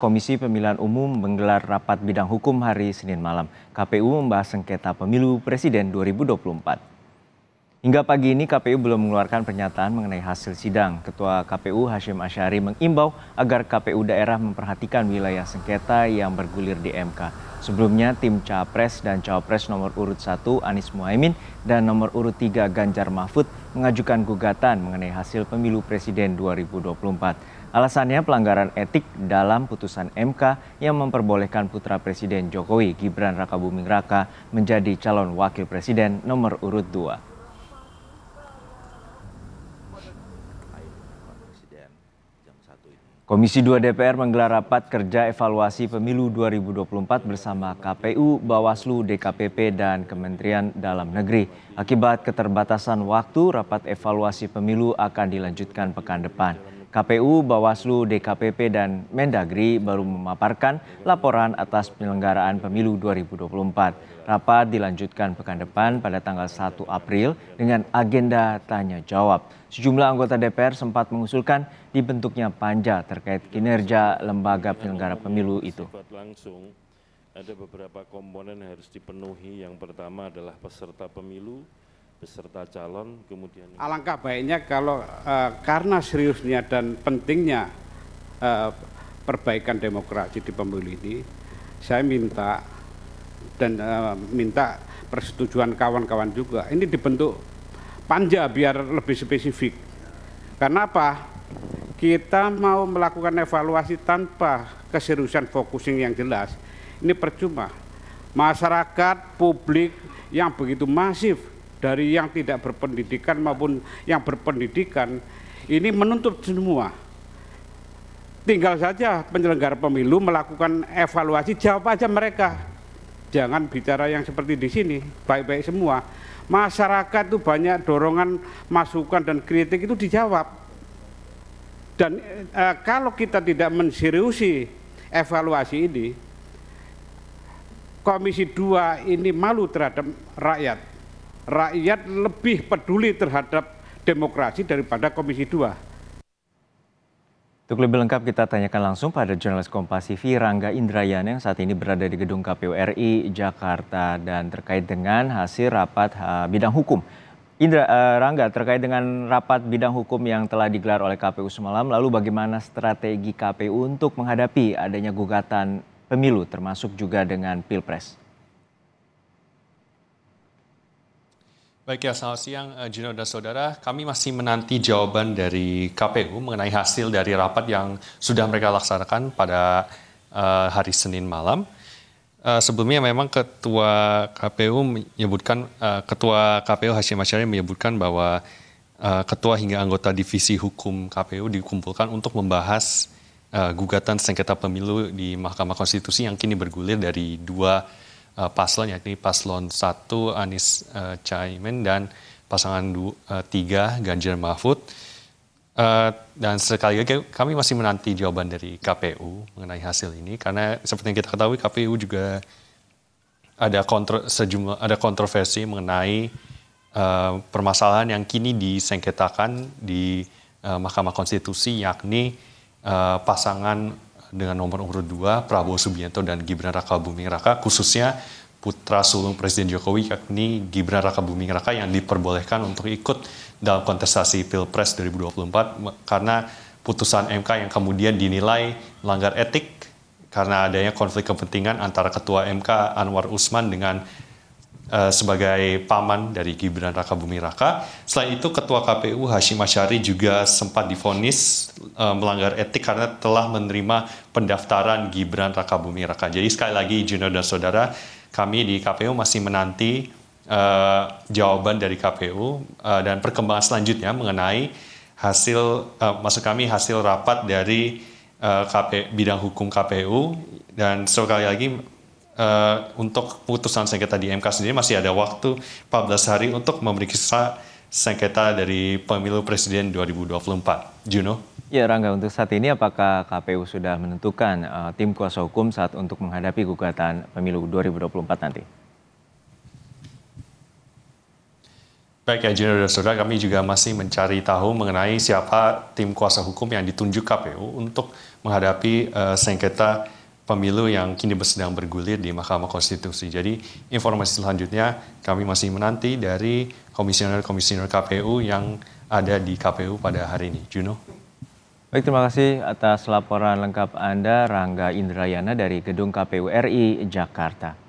Komisi Pemilihan Umum menggelar rapat bidang hukum hari Senin malam. KPU membahas sengketa pemilu Presiden 2024. Hingga pagi ini KPU belum mengeluarkan pernyataan mengenai hasil sidang. Ketua KPU Hashim Asyari mengimbau agar KPU daerah memperhatikan wilayah sengketa yang bergulir di MK. Sebelumnya tim Capres dan Cawapres nomor urut 1 Anies Muhaimin dan nomor urut 3 Ganjar Mahfud mengajukan gugatan mengenai hasil pemilu Presiden 2024. Alasannya pelanggaran etik dalam putusan MK yang memperbolehkan putra Presiden Jokowi Gibran Rakabuming Raka menjadi calon wakil presiden nomor urut 2. Komisi 2 DPR menggelar rapat kerja evaluasi pemilu 2024 bersama KPU, Bawaslu, DKPP, dan Kementerian Dalam Negeri. Akibat keterbatasan waktu, rapat evaluasi pemilu akan dilanjutkan pekan depan. KPU, Bawaslu, DKPP, dan Mendagri baru memaparkan laporan atas penyelenggaraan pemilu 2024. Rapat dilanjutkan pekan depan pada tanggal 1 April dengan agenda tanya jawab. Sejumlah anggota DPR sempat mengusulkan dibentuknya panja terkait kinerja lembaga penyelenggara pemilu itu Langsung ada beberapa komponen yang harus dipenuhi. Yang pertama adalah peserta pemilu, beserta calon kemudian alangkah baiknya kalau uh, karena seriusnya dan pentingnya uh, perbaikan demokrasi di pemilu ini saya minta dan uh, minta persetujuan kawan-kawan juga ini dibentuk panja biar lebih spesifik karena apa kita mau melakukan evaluasi tanpa keseriusan focusing yang jelas ini percuma masyarakat publik yang begitu masif dari yang tidak berpendidikan maupun yang berpendidikan ini menuntut semua. Tinggal saja penyelenggara pemilu melakukan evaluasi jawab aja mereka. Jangan bicara yang seperti di sini, baik-baik semua. Masyarakat itu banyak dorongan, masukan dan kritik itu dijawab. Dan e, kalau kita tidak menseriusi evaluasi ini, Komisi 2 ini malu terhadap rakyat rakyat lebih peduli terhadap demokrasi daripada Komisi 2. Untuk lebih lengkap kita tanyakan langsung pada jurnalis Kompasivi Rangga Indrayana yang saat ini berada di gedung KPU RI Jakarta dan terkait dengan hasil rapat uh, bidang hukum. Indra uh, Rangga terkait dengan rapat bidang hukum yang telah digelar oleh KPU semalam lalu bagaimana strategi KPU untuk menghadapi adanya gugatan pemilu termasuk juga dengan Pilpres? Baik ya, selamat siang Juno eh, dan Saudara. Kami masih menanti jawaban dari KPU mengenai hasil dari rapat yang sudah mereka laksanakan pada uh, hari Senin malam. Uh, sebelumnya memang Ketua KPU menyebutkan, uh, Ketua KPU Hashim Masyari menyebutkan bahwa uh, Ketua hingga anggota Divisi Hukum KPU dikumpulkan untuk membahas uh, gugatan sengketa pemilu di Mahkamah Konstitusi yang kini bergulir dari dua Eh, paslon yakni paslon 1 Anies uh, Caimin dan pasangan 3 uh, eh, Ganjar Mahfud. Uh, dan sekali lagi kami masih menanti jawaban dari KPU mengenai hasil ini karena seperti yang kita ketahui KPU juga ada kontro, sejumlah ada kontroversi mengenai uh, permasalahan yang kini disengketakan di uh, Mahkamah Konstitusi yakni uh, pasangan dengan nomor urut 2 Prabowo Subianto dan Gibran Raka Buming Raka khususnya putra sulung Presiden Jokowi yakni Gibran Raka Buming Raka yang diperbolehkan untuk ikut dalam kontestasi Pilpres 2024 karena putusan MK yang kemudian dinilai melanggar etik karena adanya konflik kepentingan antara Ketua MK Anwar Usman dengan Eh, sebagai paman dari Gibran Raka Bumi Raka. Selain itu, Ketua KPU Hashim Asyari juga sempat difonis eh, melanggar etik karena telah menerima pendaftaran Gibran Raka Bumi Raka. Jadi sekali lagi, Juno dan Saudara, kami di KPU masih menanti uh, jawaban dari KPU uh, dan perkembangan selanjutnya mengenai hasil, uh, maksud kami hasil rapat dari uh, KP, bidang hukum KPU dan sekali lagi uh, untuk putusan sengketa di MK sendiri masih ada waktu 14 hari untuk memeriksa sengketa dari pemilu presiden 2024. Juno? Ya Rangga, untuk saat ini apakah KPU sudah menentukan uh, tim kuasa hukum saat untuk menghadapi gugatan pemilu 2024 nanti? Baik ya Juno dan Saudara, kami juga masih mencari tahu mengenai siapa tim kuasa hukum yang ditunjuk KPU untuk menghadapi uh, sengketa pemilu yang kini sedang bergulir di Mahkamah Konstitusi. Jadi informasi selanjutnya kami masih menanti dari komisioner-komisioner KPU yang ada di KPU pada hari ini. Juno. Baik, terima kasih atas laporan lengkap Anda, Rangga Indrayana dari Gedung KPU RI Jakarta.